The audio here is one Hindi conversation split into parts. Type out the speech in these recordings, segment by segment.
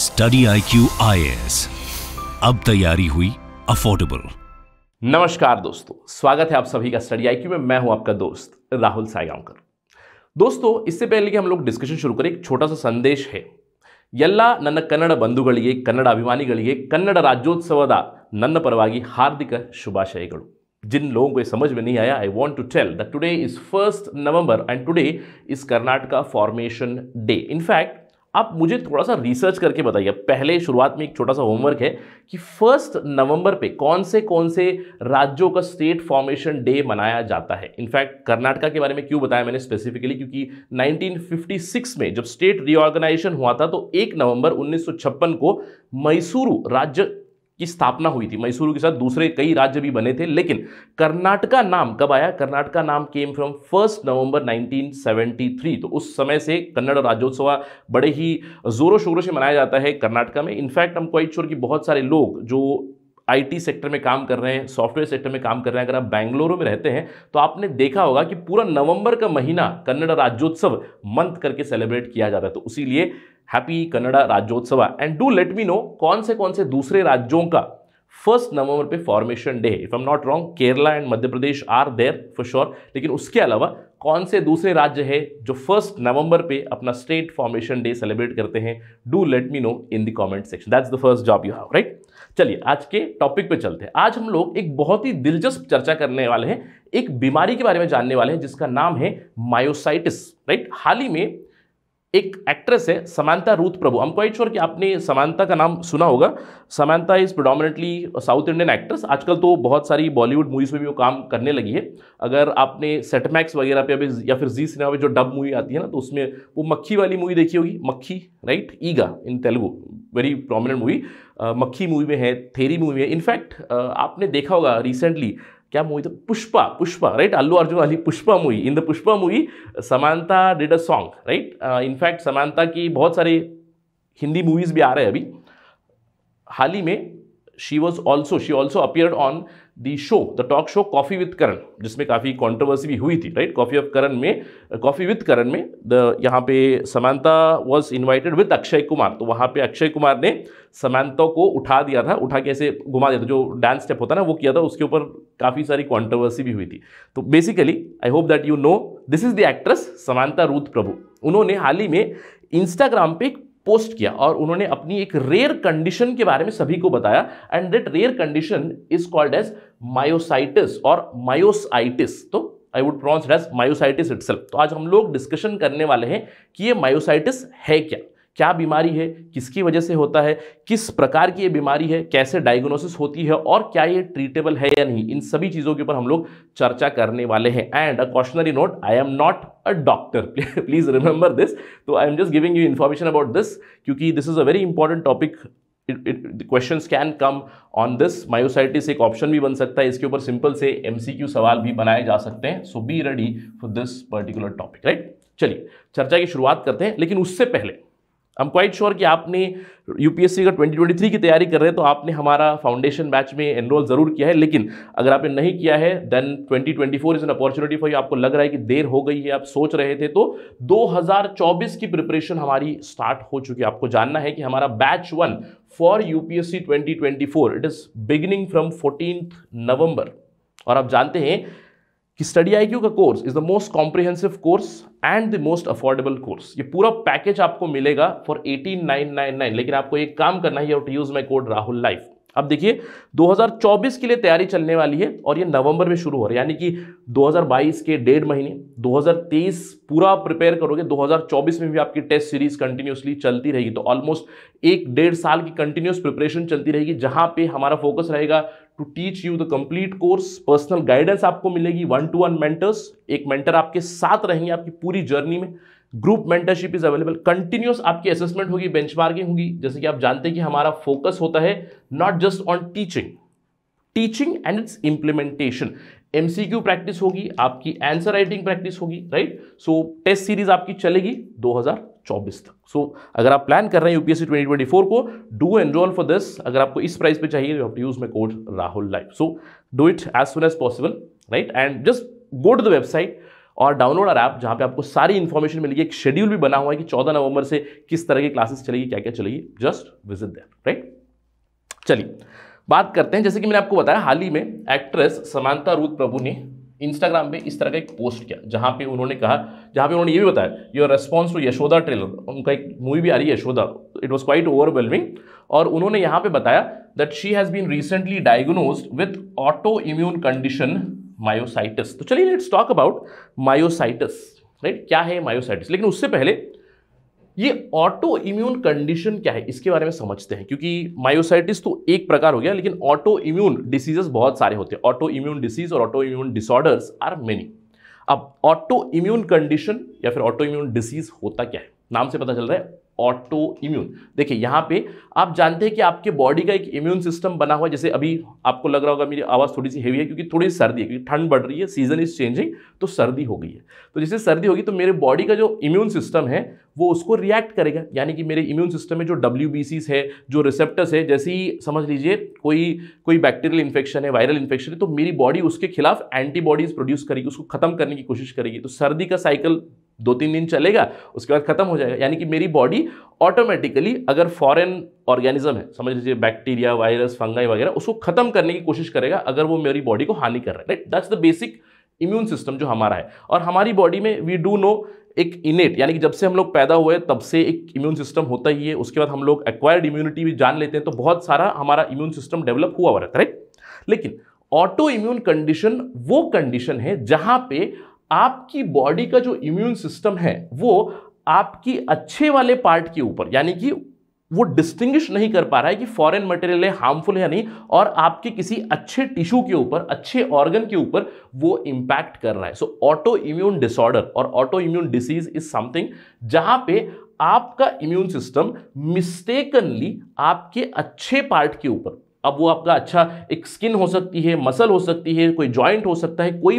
स्टडी आई क्यू अब तैयारी हुई अफोर्डेबल नमस्कार दोस्तों स्वागत है आप सभी का स्टडी आई में मैं हूं आपका दोस्त राहुल सायगांवकर दोस्तों इससे पहले कि हम लोग डिस्कशन शुरू करें एक छोटा सा संदेश है ಎಲ್ಲ ನನ್ನ बंधु ಬಂಧುಗಳಿಗೆ अभिमानी ಅಭಿಮಾನಿಗಳಿಗೆ राज्योत्सव ರಾಜ್ಯೋತ್ಸವದ ನನ್ನ ಪರವಾಗಿ जिन लोगों को समझ में नहीं आया I want to tell that today is first November and today is Karnataka formation day in fact आप मुझे थोड़ा सा रिसर्च करके बताइए पहले शुरुआत में एक छोटा सा होमवर्क है कि फर्स्ट नवंबर पे कौन से कौन से राज्यों का स्टेट फॉर्मेशन डे मनाया जाता है इनफैक्ट कर्नाटका के बारे में क्यों बताया मैंने स्पेसिफिकली क्योंकि 1956 में जब स्टेट रिऑर्गेनाइजेशन हुआ था तो एक नवंबर उन्नीस को मैसूरू राज्य की स्थापना हुई थी मैसूर के साथ दूसरे कई राज्य भी बने थे लेकिन कर्नाटका नाम कब आया कर्नाटका नाम केम फ्रॉम फर्स्ट नवंबर 1973 तो उस समय से कन्नड़ राज्योत्सव बड़े ही जोरों शोरों से मनाया जाता है कर्नाटका में इनफैक्ट हम क्वाइट श्योर कि बहुत सारे लोग जो आईटी सेक्टर में काम कर रहे हैं सॉफ्टवेयर सेक्टर में काम कर रहे हैं अगर आप बैंगलोर में रहते हैं तो आपने देखा होगा कि पूरा नवंबर का महीना कन्नड़ राज्योत्सव मंथ करके सेलिब्रेट किया जाता है तो लिए happy Kannada Rajyotsava and do let me know कौन से कौन से दूसरे राज्यों का फर्स्ट नवंबर पे formation day if I'm not wrong Kerala and Madhya Pradesh are there for sure लेकिन उसके अलावा कौन से दूसरे राज्य है जो फर्स्ट नवंबर पे अपना स्टेट फॉर्मेशन डे सेलिब्रेट करते हैं do let me know in the comment section that's the first job you have right चलिए आज के टॉपिक पे चलते हैं आज हम लोग एक बहुत ही दिलचस्प चर्चा करने वाले हैं एक बीमारी के बारे में जानने वाले हैं जिसका नाम है मायोसाइटिस राइट हाल ही में एक एक्ट्रेस है समानता रूथ प्रभु हम क्वाइट श्योर कि आपने समानता का नाम सुना होगा Samantha is predominantly south Indian actress आजकल तो बहुत सारी बॉलीवुड मूवीज़ में भी वो काम करने लगी है अगर आपने सेटमैक्स वगैरह पे अभी या फिर जी सिनेमा पे जो डब मूवी आती है ना तो उसमें वो मक्खी वाली मूवी देखी होगी Makkhi right Eega in Telugu very prominent movie Makkhi movie में है थेरी मूवी में इनफैक्ट आपने देखा होगा रिसेंटली क्या मूवी था तो पुष्पा पुष्पा राइट अल्लू अर्जुन वाली Pushpa movie in the Pushpa movie Samantha did a song right in fact Samantha की बहुत सारे हिंदी मूवीज़ भी आ रहे हैं अभी हाल ही में she was also she also appear on the show the talk show coffee with Karan जिसमें काफ़ी कॉन्ट्रोवर्सी भी हुई थी राइट कॉफी ऑफ करण में कॉफी विद करण में द यहाँ पे Samantha was invited with Akshay Kumar तो वहाँ पे अक्षय कुमार ने समानता को उठा दिया था उठा के ऐसे घुमा दिया था जो डांस स्टेप होता ना वो किया था उसके ऊपर काफ़ी सारी कॉन्ट्रोवर्सी भी हुई थी तो basically I hope that you know this is the actress Samantha Ruth Prabhu उन्होंने हाल ही में इंस्टाग्राम पे एक पोस्ट किया और उन्होंने अपनी एक रेयर कंडीशन के बारे में सभी को बताया and that rare condition is called as myositis और मायोसाइटिस तो I would pronounce it as myositis it तो आज हम लोग डिस्कशन करने वाले हैं कि ये मायोसाइटिस है क्या क्या बीमारी है किसकी वजह से होता है किस प्रकार की ये बीमारी है कैसे डायग्नोसिस होती है और क्या ये ट्रीटेबल है या नहीं इन सभी चीज़ों के ऊपर हम लोग चर्चा करने वाले हैं and a cautionary note I am not a doctor please remember this तो I am just giving you information about this क्योंकि this is a very important topic question can come on this myositis एक ऑप्शन भी बन सकता है इसके ऊपर सिंपल से एम सवाल भी बनाए जा सकते हैं so be ready for this particular topic right चलिए चर्चा की शुरुआत करते हैं लेकिन उससे पहले हम क्वाइट श्योर कि आपने यूपीएससी का 2023 की तैयारी कर रहे हैं तो आपने हमारा फाउंडेशन बैच में एनरोल ज़रूर किया है लेकिन अगर आपने नहीं किया है then 2024 is an opportunity for you आपको लग रहा है कि देर हो गई है आप सोच रहे थे तो 2024 की प्रिपरेशन हमारी स्टार्ट हो चुकी है आपको जानना है कि हमारा batch one for UPSC 2024 it is beginning from fourteen November और आप जानते हैं कि स्टडी आई का course is the most comprehensive course and the most affordable course ये पूरा पैकेज आपको मिलेगा for eighteen nine nine nine लेकिन आपको एक काम करना है you to use my code Rahul life अब देखिए 2024 के लिए तैयारी चलने वाली है और ये नवंबर में शुरू हो रहा है यानी कि 2022 के डेढ़ महीने 2023 पूरा प्रिपेयर करोगे 2024 में भी आपकी टेस्ट सीरीज कंटिन्यूसली चलती रहेगी तो ऑलमोस्ट एक डेढ़ साल की कंटिन्यूस प्रिपरेशन चलती रहेगी जहां पे हमारा फोकस रहेगा to teach you the complete course personal guidance आपको मिलेगी वन टू वन मेंटर्स एक मेंटर आपके साथ रहेंगे आपकी पूरी जर्नी में group mentorship is available continuous आपकी असेसमेंट होगी बेंचमार्किंग होगी जैसे कि आप जानते हैं कि हमारा फोकस होता है not just on teaching teaching and its implementation MCQ practice होगी आपकी आंसर राइटिंग प्रैक्टिस होगी राइट सो टेस्ट सीरीज आपकी चलेगी 2024 तक सो so, अगर आप प्लान कर रहे हैं यूपीएससी 2024 को डू एनरोल फॉर दिस अगर आपको इस प्राइस पे चाहिए you have to use my code Rahul life so do it as soon as possible right and just go to the website और डाउनलोड आर ऐप जहाँ पे आपको सारी इन्फॉर्मेशन मिलेगी एक शेड्यूल भी बना हुआ है कि 14 नवंबर से किस तरह की क्लासेस चलेगी क्या क्या चलेगी जस्ट विजिट दैट राइट चलिए बात करते हैं जैसे कि मैंने आपको बताया हाल ही में एक्ट्रेस समांता रूद प्रभु ने इंस्टाग्राम पे इस तरह का एक पोस्ट किया जहाँ पे उन्होंने कहा जहाँ पे उन्होंने ये भी बताया your response to Yashoda trailer उनका एक मूवी भी आ रही है Yashoda it was quite overwhelming और उन्होंने यहाँ पे बताया that she has been recently diagnosed with autoimmune condition myositis तो चलिए let's talk about myositis right क्या है मायोसाइटिस लेकिन उससे पहले ये ऑटो इम्यून कंडीशन क्या है इसके बारे में समझते हैं क्योंकि मायोसाइटिस तो एक प्रकार हो गया लेकिन ऑटो इम्यून डिसीजेस बहुत सारे होते हैं ऑटो इम्यून डिसीज और autoimmune disorders are many अब ऑटो इम्यून कंडीशन या फिर ऑटो इम्यून डिसीज होता क्या है नाम से पता चल रहा है ऑटो इम्यून देखिए यहाँ पे आप जानते हैं कि आपके बॉडी का एक इम्यून सिस्टम बना हुआ है जैसे अभी आपको लग रहा होगा मेरी आवाज़ थोड़ी सी हेवी है क्योंकि थोड़ी सर्दी है क्योंकि ठंड बढ़ रही है सीजन इज चेंजिंग तो सर्दी हो गई है तो जैसे सर्दी होगी तो मेरे बॉडी का जो इम्यून सिस्टम है वो उसको रिएक्ट करेगा यानी कि मेरे इम्यून सिस्टम में जो डब्ल्यू है जो रिसेप्टर्स है जैसे ही समझ लीजिए कोई कोई बैक्टीरियल इन्फेक्शन है वायरल इन्फेक्शन है तो मेरी बॉडी उसके खिलाफ एंटीबॉडीज़ प्रोड्यूस करेगी उसको खत्म करने की कोशिश करेगी तो सर्दी का साइकिल दो तीन दिन चलेगा उसके बाद ख़त्म हो जाएगा यानी कि मेरी बॉडी ऑटोमेटिकली अगर फॉरेन ऑर्गेनिज्म है समझ लीजिए बैक्टीरिया वायरस फंगाई वगैरह उसको ख़त्म करने की कोशिश करेगा अगर वो मेरी बॉडी को हानि कर रहा है right that's the basic immune system जो हमारा है और हमारी बॉडी में वी डू नो एक इनेट यानी कि जब से हम लोग पैदा हुए तब से एक इम्यून सिस्टम होता ही है उसके बाद हम लोग एक्वायर्ड इम्यूनिटी भी जान लेते हैं तो बहुत सारा हमारा इम्यून सिस्टम डेवलप हुआ हुआ रहता है राइट लेकिन ऑटो इम्यून कंडीशन वो कंडीशन है जहां पे आपकी बॉडी का जो इम्यून सिस्टम है वो आपकी अच्छे वाले पार्ट के ऊपर यानी कि वो डिस्टिंग्विश नहीं कर पा रहा है कि फॉरेन मटेरियल है हार्मफुल है नहीं और आपके किसी अच्छे टिश्यू के ऊपर अच्छे ऑर्गन के ऊपर वो इम्पैक्ट कर रहा है सो ऑटो इम्यून डिसऑर्डर और autoimmune disease is something जहां पे आपका इम्यून सिस्टम मिस्टेकनली आपके अच्छे पार्ट के ऊपर अब वो आपका अच्छा एक स्किन हो सकती है मसल हो सकती है कोई ज्वाइंट हो सकता है कोई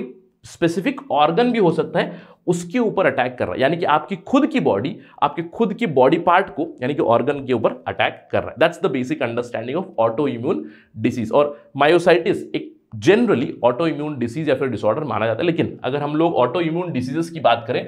स्पेसिफिक ऑर्गन भी हो सकता है उसके ऊपर अटैक कर रहा है यानी कि आपकी खुद की बॉडी आपके खुद की बॉडी पार्ट को यानी कि ऑर्गन के ऊपर अटैक कर रहा है that's the basic understanding of autoimmune disease और मायोसाइटिस एक जनरली ऑटो इम्यून डिसीज या फिर डिसऑर्डर माना जाता है लेकिन अगर हम लोग ऑटो इम्यून डिसीजेस की बात करें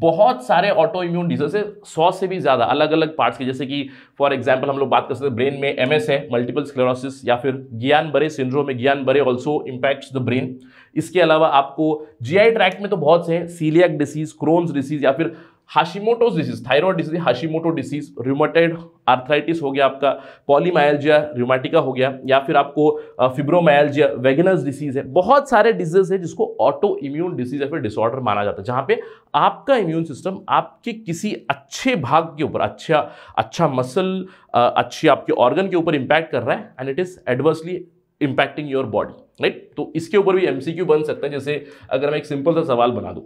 बहुत सारे ऑटो इम्यून है सौ से भी ज़्यादा अलग अलग पार्ट्स के जैसे कि फॉर एग्जाम्पल हम लोग बात कर सकते हैं ब्रेन में एम है मल्टीपल स्क्लेरोसिस या फिर ज्ञान बरे सिंड्रोम में ज्ञान बरे ऑल्सो इम्पैक्ट्स द ब्रेन इसके अलावा आपको जी ट्रैक्ट में तो बहुत से सीलियक डिसीज क्रोन्स डिसीज या फिर Hashimoto's disease thyroid disease Hashimoto disease rheumatoid arthritis हो गया आपका पॉलीमायल्जिया रूमाटिका हो गया या फिर आपको फिब्रोमायल्जिया वेगनस डिसीज है बहुत सारे डिजीज है जिसको ऑटो इम्यून डिसीज या फिर डिसऑर्डर माना जाता है जहाँ पे आपका इम्यून सिस्टम आपके किसी अच्छे भाग के ऊपर अच्छा अच्छा मसल अच्छी आपके ऑर्गन के ऊपर इम्पैक्ट कर रहा है and it is adversely impacting your body right तो इसके ऊपर भी एम बन सकता है जैसे अगर मैं एक सिंपल सा सवाल बना दूँ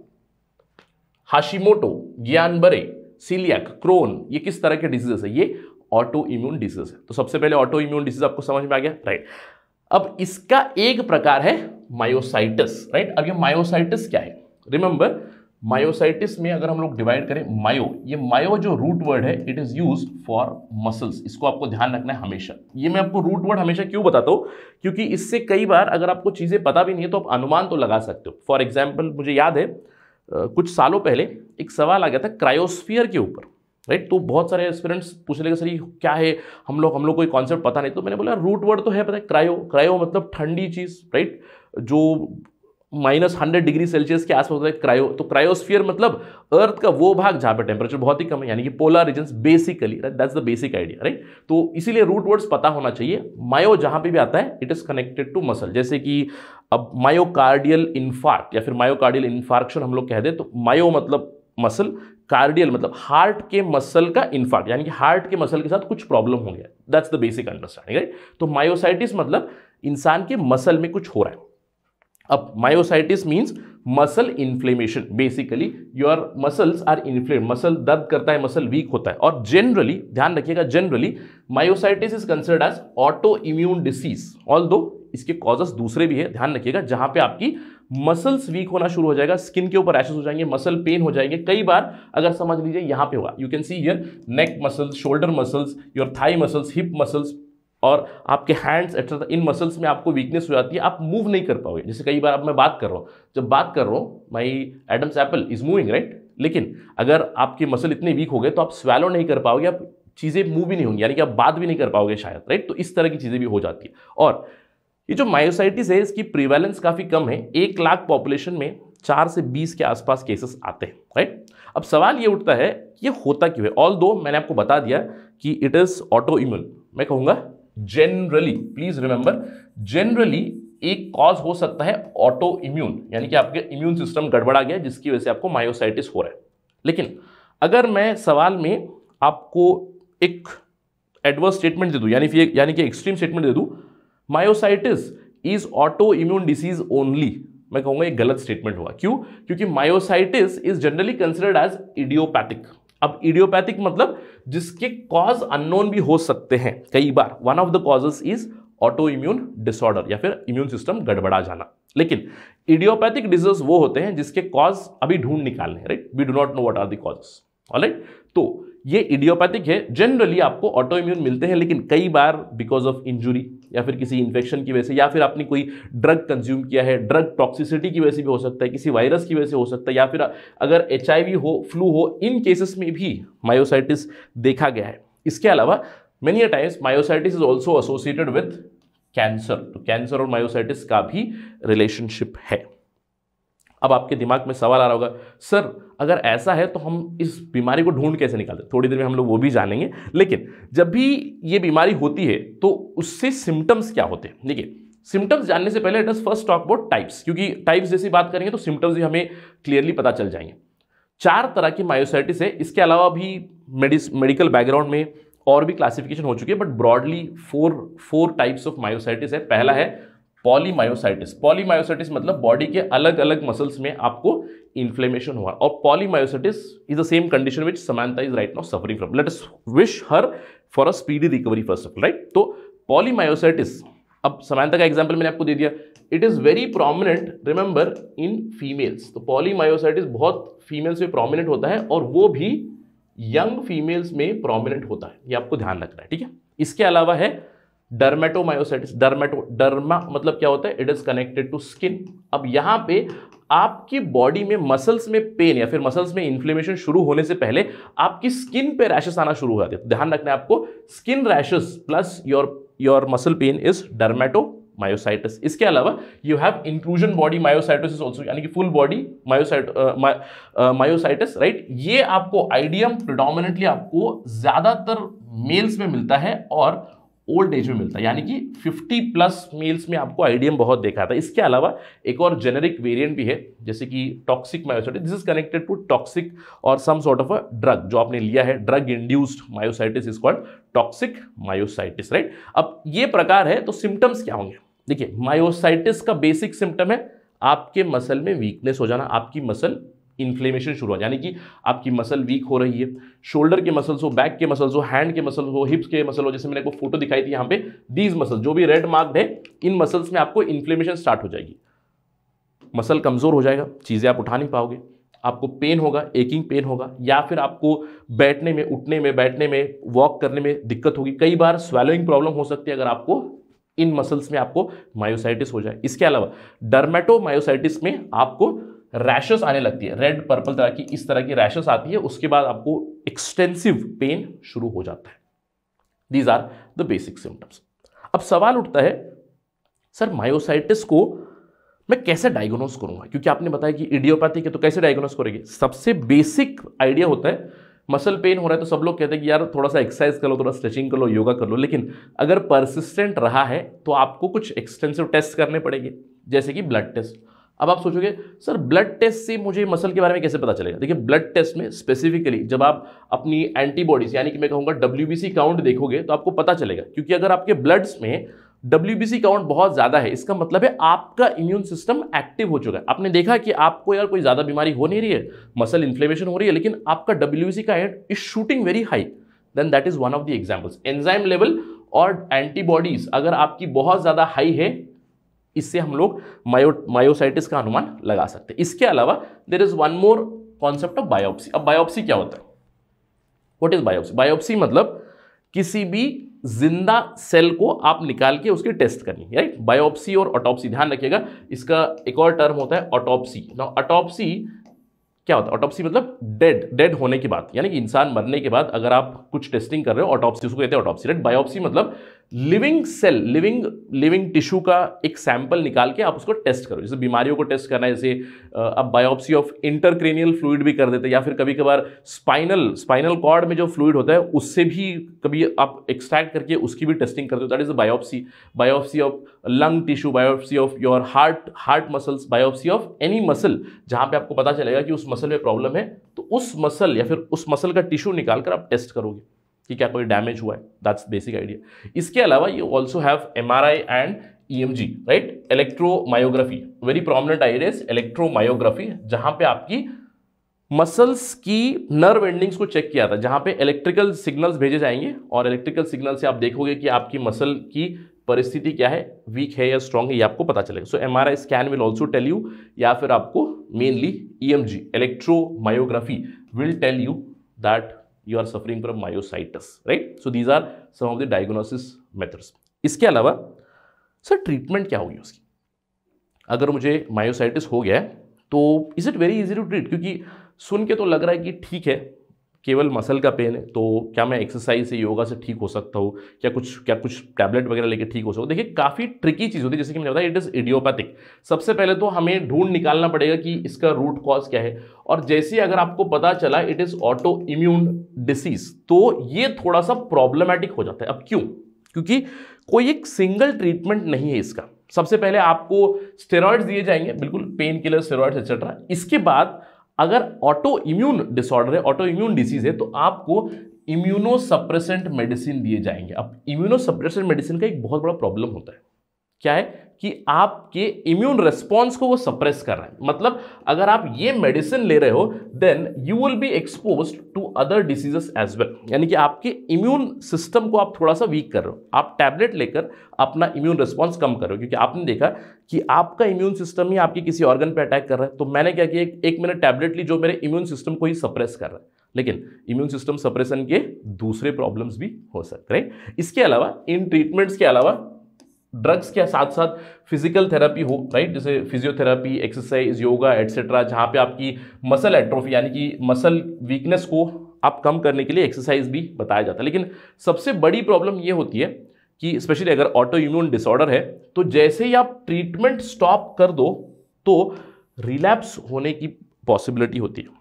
हाशिमोटो ज्ञान बरे सीलियक क्रोन ये किस तरह के डिजीजेस है ये ऑटो इम्यून डिजीज है तो सबसे पहले ऑटो इम्यून डिजीज आपको समझ में आ गया राइट अब इसका एक प्रकार है मायोसाइटिस राइट अब ये मायोसाइटिस क्या है रिमेंबर मायोसाइटिस में अगर हम लोग डिवाइड करें मायो ये मायो जो रूट वर्ड है it is use for muscles इसको आपको ध्यान रखना है हमेशा ये मैं आपको रूट वर्ड हमेशा क्यों बताता हूँ क्योंकि इससे कई बार अगर आपको चीज़ें पता भी नहीं है तो आप अनुमान तो लगा सकते हो फॉर एग्जाम्पल मुझे याद है कुछ सालों पहले एक सवाल आ गया था क्रायोस्फीयर के ऊपर राइट तो बहुत सारे स्टूडेंट्स पूछ लगे सर ये क्या है हम लोग हम लोग कोई कॉन्सेप्ट पता नहीं तो मैंने बोला रूट वर्ड तो है पता है क्रायो क्रायो मतलब ठंडी चीज़ राइट जो माइनस हंड्रेड डिग्री सेल्सियस के आसपास होता है क्रायो तो क्रायोस्फियर मतलब अर्थ का वो भाग जहाँ पे टेम्परेचर बहुत ही कम है यानी कि polar region basically right that's the basic idea right तो इसीलिए रूट वर्ड्स पता होना चाहिए मायो जहाँ पे भी आता है it is connected to muscle जैसे कि अब मायोकार्डियल इन्फार्क्ट या फिर मायोकार्डियल इन्फार्क्शन हम लोग कह दें तो मायो मतलब मसल कार्डियल मतलब हार्ट के मसल का इन्फार्ट यानी कि हार्ट के मसल के साथ कुछ प्रॉब्लम हो गया that's the basic understanding right तो मायोसाइटिस मतलब इंसान के मसल में कुछ हो रहा है अब myositis means muscle inflammation basically your muscles are inflame muscle दर्द करता है मसल वीक होता है और जनरली ध्यान रखिएगा generally myositis is considered as autoimmune disease although इसके कॉजेस दूसरे भी है ध्यान रखिएगा जहां पे आपकी मसल्स वीक होना शुरू हो जाएगा स्किन के ऊपर रैशेस हो जाएंगे मसल पेन हो जाएंगे कई बार अगर समझ लीजिए यहाँ पे हुआ you can see your neck muscles shoulder muscles your thigh muscles hip muscles और आपके हैंड्स एक्सेट्रा इन मसल्स में आपको वीकनेस हो जाती है आप मूव नहीं कर पाओगे जैसे कई बार अब मैं बात कर रहा हूँ जब बात कर रहा हूँ my Adam's apple is moving right लेकिन अगर आपके मसल इतने वीक हो गए तो आप स्वैलो नहीं कर पाओगे आप चीज़ें मूव भी नहीं होंगी यानी कि आप बात भी नहीं कर पाओगे शायद राइट तो इस तरह की चीज़ें भी हो जाती है और ये जो मायोसाइटिस है इसकी प्रिवेलेंस काफ़ी कम है एक लाख पॉपुलेशन में चार से बीस के आसपास केसेस आते हैं राइट अब सवाल ये उठता है ये होता क्यों है ऑल दो मैंने आपको बता दिया कि इट इज़ ऑटो इम्यून मैं कहूँगा जनरली प्लीज रिमेंबर जनरली एक कॉज हो सकता है ऑटो इम्यून यानी कि आपके इम्यून सिस्टम गड़बड़ा गया जिसकी वजह से आपको मायोसाइटिस हो रहा है लेकिन अगर मैं सवाल में आपको एक एडवर्स स्टेटमेंट दे दूँ यानी यानी कि एक्सट्रीम स्टेटमेंट दे दूँ myositis is autoimmune disease only मैं कहूँगा एक गलत स्टेटमेंट हुआ क्यों क्योंकि myositis is generally considered as idiopathic अब इडियोपैथिक मतलब जिसके कॉज अननोन भी हो सकते हैं कई बार one of the causes is autoimmune disorder या फिर इम्यून सिस्टम गड़बड़ा जाना लेकिन इडियोपैथिक डिजीज वो होते हैं जिसके कॉज अभी ढूंढ निकालने हैं right we do not know what are the causes alright तो ये इडियोपैथिक है जनरली आपको ऑटो इम्यून मिलते हैं लेकिन कई बार बिकॉज ऑफ इंजुरी या फिर किसी इन्फेक्शन की वजह से या फिर आपने कोई ड्रग कंज्यूम किया है ड्रग टॉक्सिसिटी की वजह से भी हो सकता है किसी वायरस की वजह से हो सकता है या फिर अगर एच हो फ्लू हो इन केसेस में भी मायोसाइटिस देखा गया है इसके अलावा many times myositis is also associated with cancer तो कैंसर और मायोसाइटिस का भी रिलेशनशिप है अब आपके दिमाग में सवाल आ रहा होगा सर अगर ऐसा है तो हम इस बीमारी को ढूंढ कैसे निकालते थोड़ी देर में हम लोग वो भी जानेंगे लेकिन जब भी ये बीमारी होती है तो उससे सिम्टम्स क्या होते हैं देखिए सिम्टम्स जानने से पहले it is first talk about types क्योंकि टाइप्स जैसी बात करेंगे तो सिम्टम्स भी हमें क्लियरली पता चल जाएंगे चार तरह की मायोसाइटिस है इसके अलावा भी मेडिकल बैकग्राउंड में और भी क्लासिफिकेशन हो चुकी है but broadly four four types of myositis है पहला है पॉलीमायोसाइटिस पॉलीमायोसाइटिस मतलब बॉडी के अलग अलग मसल्स में आपको इन्फ्लेमेशन हुआ और polymyositis is the same condition which Samantha is right now suffering from let us wish her for a speedy recovery first of right तो पॉलीमायोसाइटिस अब समानता का एग्जाम्पल मैंने आपको दे दिया it is very prominent remember in females तो पॉलीमायोसाइटिस बहुत फीमेल्स में प्रोमिनेंट होता है और वो भी यंग फीमेल्स में प्रोमिनेंट होता है ये आपको ध्यान रखना है ठीक है इसके अलावा है डर्मेटोमायोसाइटिस डर्मेटो डर्मा मतलब क्या होता है it is connected to skin अब यहाँ पे आपकी बॉडी में मसल्स में पेन या फिर मसल्स में इन्फ्लेमेशन शुरू होने से पहले आपकी स्किन पे रैशेस आना शुरू हो जाते हैं ध्यान रखना है आपको skin rashes plus your your muscle pain is dermatomyositis इसके अलावा you have inclusion body myositis also यानी कि full body myosit myositis right ये आपको आइडियम प्रिडोमिनेटली आपको ज़्यादातर मेल्स में मिलता है और ओल्ड एज में मिलता है यानी कि 50 प्लस मेल्स में आपको आईडीएम बहुत देखा था इसके अलावा एक और जेनेरिक वेरिएंट भी है जैसे कि toxic myositis this is connected to toxic और some sort of a drug जो आपने लिया है drug induced myositis is called toxic myositis right अब ये प्रकार है तो सिम्टम्स क्या होंगे देखिए मायोसाइटिस का बेसिक सिम्टम है आपके मसल में वीकनेस हो जाना आपकी मसल इन्फ्लेमेशन शुरू हुआ यानी कि आपकी मसल वीक हो रही है शोल्डर के मसल्स हो बैक के मसल्स हो हैंड के मसल्स हो हिप्स के मसल हो जैसे मैंने आपको फोटो दिखाई थी यहाँ पे दीज मसल जो भी रेड मार्क्ड है इन मसल्स में आपको इन्फ्लेमेशन स्टार्ट हो जाएगी मसल कमज़ोर हो जाएगा चीज़ें आप उठा नहीं पाओगे आपको पेन होगा एकिंग पेन होगा या फिर आपको बैठने में उठने में बैठने में वॉक करने में दिक्कत होगी कई बार स्वेलोइंग प्रॉब्लम हो सकती है अगर आपको इन मसल्स में आपको मायोसाइटिस हो जाए इसके अलावा डर्मेटोमायोसाइटिस में आपको रैशेस आने लगती है रेड पर्पल तरह की इस तरह की रैशेस आती है उसके बाद आपको एक्सटेंसिव पेन शुरू हो जाता है these are the basic symptoms अब सवाल उठता है सर मायोसाइटिस को मैं कैसे डायग्नोस करूंगा क्योंकि आपने बताया कि इडियोपैथी के तो कैसे डायग्नोस करेंगे सबसे बेसिक आइडिया होता है मसल पेन हो रहा है तो सब लोग कहते हैं कि यार थोड़ा सा एक्सरसाइज कर लो थोड़ा स्ट्रेचिंग कर लो योगा कर लो लेकिन अगर परसिस्टेंट रहा है तो आपको कुछ एक्सटेंसिव टेस्ट करने पड़ेंगे जैसे कि ब्लड टेस्ट अब आप सोचोगे सर ब्लड टेस्ट से मुझे मसल के बारे में कैसे पता चलेगा देखिए ब्लड टेस्ट में स्पेसिफिकली जब आप अपनी एंटीबॉडीज यानी कि मैं कहूँगा डब्ल्यू काउंट देखोगे तो आपको पता चलेगा क्योंकि अगर आपके ब्लड्स में डब्ल्यू काउंट बहुत ज़्यादा है इसका मतलब है आपका इम्यून सिस्टम एक्टिव हो चुका है आपने देखा कि आपको यार कोई ज़्यादा बीमारी हो नहीं रही है मसल इन्फ्लेमेशन हो रही है लेकिन आपका डब्ल्यू का and is shooting very high then that is one of the examples enzyme level और एंटीबॉडीज अगर आपकी बहुत ज़्यादा हाई है इससे हम लोग मायो मायोसाइटिस का अनुमान लगा सकते हैं इसके अलावा there is one more concept of biopsy अब बायोप्सी क्या होता है वॉट इज़ बायोप्सी बायोप्सी मतलब किसी भी जिंदा सेल को आप निकाल के उसकी टेस्ट करनी राइट बायोप्सी और ऑटोप्सी ध्यान रखिएगा इसका एक और टर्म होता है ऑटोप्सी ना ऑटोप्सी क्या होता है ऑटोप्सी मतलब डेड डेड होने की बात यानी कि इंसान मरने के बाद अगर आप कुछ टेस्टिंग कर रहे हो ऑटोप्सी उसको कहते हैं ऑटोप्सी राइट बायोप्सी मतलब living cell living living tissue का एक सैंपल निकाल के आप उसको टेस्ट करो जैसे बीमारियों को टेस्ट करना है जैसे आप बायोप्सी ऑफ इंटरक्रेनियल फ्लूड भी कर देते हैं या फिर कभी कभार स्पाइनल स्पाइनल कॉर्ड में जो फ्लूड होता है उससे भी कभी आप एक्सट्रैक्ट करके उसकी भी टेस्टिंग करते हो that is a biopsy biopsy of lung tissue biopsy of your heart heart muscles biopsy of any muscle जहाँ पे आपको पता चलेगा कि उस मसल में प्रॉब्लम है तो उस मसल या फिर उस मसल का टिश्यू निकाल कर आप टेस्ट करोगे कि क्या कोई डैमेज हुआ है दैट्स बेसिक आइडिया इसके अलावा you also have M R I and E M G right electromyography very prominent idea is electromyography जहाँ पे आपकी मसल्स की नर्व एंडिंग्स को चेक किया था जहाँ पे इलेक्ट्रिकल सिग्नल्स भेजे जाएंगे और इलेक्ट्रिकल सिग्नल से आप देखोगे कि आपकी मसल की परिस्थिति क्या है वीक है या स्ट्रांग है ये आपको पता चलेगा so M scan will also tell you या फिर आपको mainly E M G electromyography will tell you that you are suffering from myositis, right? So these are some of the diagnosis methods. इसके अलावा सर ट्रीटमेंट क्या होगी उसकी अगर मुझे मायोसाइटिस हो गया है तो is it very easy to treat क्योंकि सुन के तो लग रहा है कि ठीक है केवल मसल का पेन है तो क्या मैं एक्सरसाइज से योगा से ठीक हो सकता हूँ क्या कुछ क्या कुछ टैबलेट वगैरह लेके ठीक हो सकता देखिए काफ़ी ट्रिकी चीज़ होती है जैसे कि मैंने बताया इट इज़ इडियोपैथिक सबसे पहले तो हमें ढूंढ निकालना पड़ेगा कि इसका रूट कॉज क्या है और जैसे अगर आपको पता चला it is autoimmune disease तो ये थोड़ा सा प्रॉब्लमेटिक हो जाता है अब क्यों क्योंकि कोई एक सिंगल ट्रीटमेंट नहीं है इसका सबसे पहले आपको स्टेरॉयड्स दिए जाएंगे बिल्कुल पेन किलर स्टेरॉयड्स एक्सेट्रा इसके बाद अगर ऑटो इम्यून डिसऑर्डर है ऑटो इम्यून डिसीज है तो आपको इम्यूनोसप्रेसेंट मेडिसिन दिए जाएंगे अब इम्यूनोसप्रेसेंट मेडिसिन का एक बहुत बड़ा प्रॉब्लम होता है क्या है कि आपके इम्यून रिस्पॉन्स को वो सप्रेस कर रहा है मतलब अगर आप ये मेडिसिन ले रहे हो then you will be expose to other diseases as well यानी कि आपके इम्यून सिस्टम को आप थोड़ा सा वीक कर रहे हो आप टैबलेट लेकर अपना इम्यून रिस्पॉन्स कम कर रहे हो क्योंकि आपने देखा कि आपका इम्यून सिस्टम ही आपके किसी ऑर्गन पर अटैक कर रहा है तो मैंने क्या किया एक मैंने टैबलेट ली जो मेरे इम्यून सिस्टम को ही सप्रेस कर रहा है लेकिन इम्यून सिस्टम सप्रेशन के दूसरे प्रॉब्लम्स भी हो सकते हैं इसके अलावा इन ट्रीटमेंट्स के अलावा ड्रग्स के साथ साथ फिजिकल थेरेपी हो राइट जैसे फिजियोथेरेपी एक्सरसाइज योगा एट्सेट्रा जहाँ पे आपकी मसल एट्रोफी यानी कि मसल वीकनेस को आप कम करने के लिए एक्सरसाइज भी बताया जाता है लेकिन सबसे बड़ी प्रॉब्लम ये होती है कि स्पेशली अगर ऑटो इम्यून डिसऑर्डर है तो जैसे ही आप ट्रीटमेंट स्टॉप कर दो तो रिलैप्स होने की पॉसिबिलिटी होती है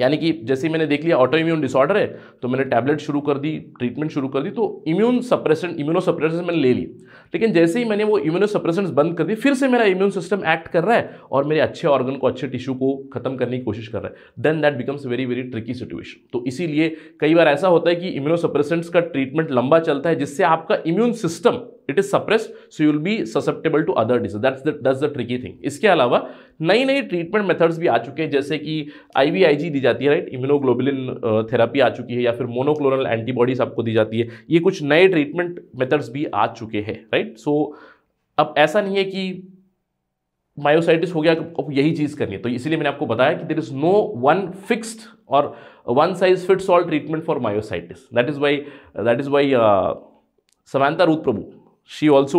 यानी कि जैसे मैंने देख लिया ऑटो इम्यून डिसऑर्डर है तो मैंने टैबलेट शुरू कर दी ट्रीटमेंट शुरू कर दी तो इम्यून सप्रेसेंट इम्यूनो सप्रेसेंट मैंने ले ली लेकिन जैसे ही मैंने वो इम्यूनो सप्रेशन बंद कर दी फिर से मेरा इम्यून सिस्टम एक्ट कर रहा है और मेरे अच्छे ऑर्गन को अच्छे टिश्यू को खत्म करने की कोशिश कर रहा है then that becomes very very tricky situation तो इसीलिए कई बार ऐसा होता है कि इम्यूनो सप्रेसेंट्स का ट्रीटमेंट लंबा चलता है जिससे आपका immune system it is suppressed so you'll be susceptible to other disease that's that's the tricky thing इसके अलावा नई नई ट्रीटमेंट मेथड्स भी आ चुके हैं जैसे कि आईवीआईजी दी जाती है राइट इम्यूनोग्लोबुलिन थेरापी आ चुकी है या फिर मोनोक्लोरल एंटीबॉडीज आपको दी जाती है ये कुछ नए ट्रीटमेंट मेथड्स भी आ चुके हैं राइट सो अब ऐसा नहीं है कि मायोसाइटिस हो गया अब यही चीज़ करनी है तो इसीलिए मैंने आपको बताया कि there is no one fixed और one size fits all treatment for myositis that is why that is why Samantha Ruth Prabhu she also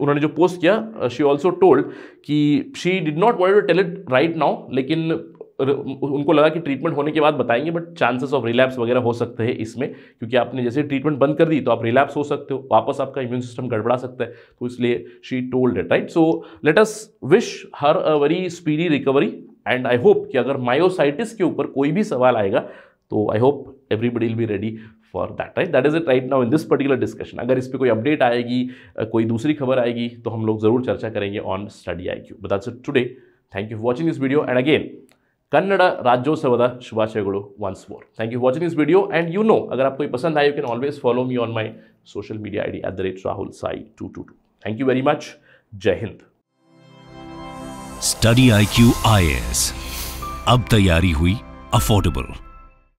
उन्होंने जो पोस्ट किया शी ऑल्सो टोल्ड कि she did not want to tell it right now लेकिन उनको लगा कि ट्रीटमेंट होने के बाद बताएंगे बट चांसेस ऑफ रिलैप्स वगैरह हो सकते हैं इसमें क्योंकि आपने जैसे ट्रीटमेंट बंद कर दी तो आप रिलैप्स हो सकते हो वापस आपका इम्यून सिस्टम गड़बड़ा सकता है तो इसलिए she told it right so let us wish her a very speedy recovery and I hope कि अगर मायोसाइटिस के ऊपर कोई भी सवाल आएगा तो I hope everybody will be ready for that right that is it right now in this particular discussion अगर इस पर कोई अपडेट आएगी कोई दूसरी खबर आएगी तो हम लोग जरूर चर्चा करेंगे on study I Q but that's today thank you watching this video and again Kannada Rajyotsava ಶುಭಾಶಯಗಳು once more thank you watching this video and you know अगर आपको पसंद आए you can always follow me on my social media I D at the rate Rahul Sai two two two thank you very much जय हिंद study I Q I S अब तैयारी हुई अफोर्डेबल